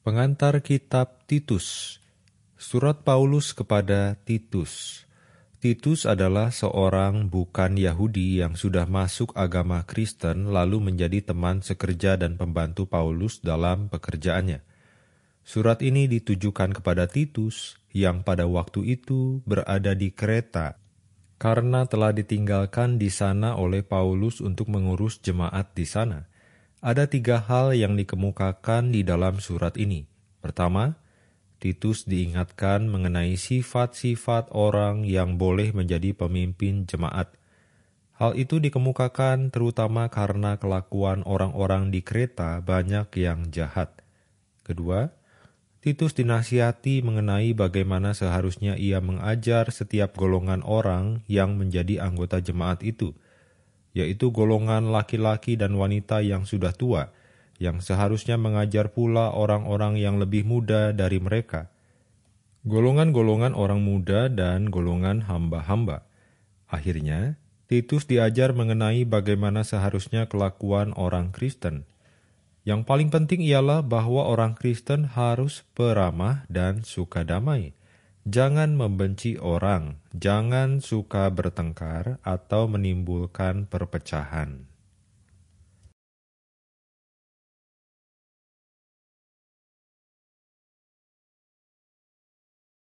Pengantar Kitab Titus Surat Paulus kepada Titus Titus adalah seorang bukan Yahudi yang sudah masuk agama Kristen lalu menjadi teman sekerja dan pembantu Paulus dalam pekerjaannya. Surat ini ditujukan kepada Titus yang pada waktu itu berada di Kreta karena telah ditinggalkan di sana oleh Paulus untuk mengurus jemaat di sana. Ada tiga hal yang dikemukakan di dalam surat ini. Pertama, Titus diingatkan mengenai sifat-sifat orang yang boleh menjadi pemimpin jemaat. Hal itu dikemukakan terutama karena kelakuan orang-orang di kereta banyak yang jahat. Kedua, Titus dinasihati mengenai bagaimana seharusnya ia mengajar setiap golongan orang yang menjadi anggota jemaat itu – yaitu golongan laki-laki dan wanita yang sudah tua, yang seharusnya mengajar pula orang-orang yang lebih muda dari mereka. Golongan-golongan orang muda dan golongan hamba-hamba. Akhirnya, Titus diajar mengenai bagaimana seharusnya kelakuan orang Kristen. Yang paling penting ialah bahwa orang Kristen harus peramah dan suka damai. Jangan membenci orang, jangan suka bertengkar atau menimbulkan perpecahan.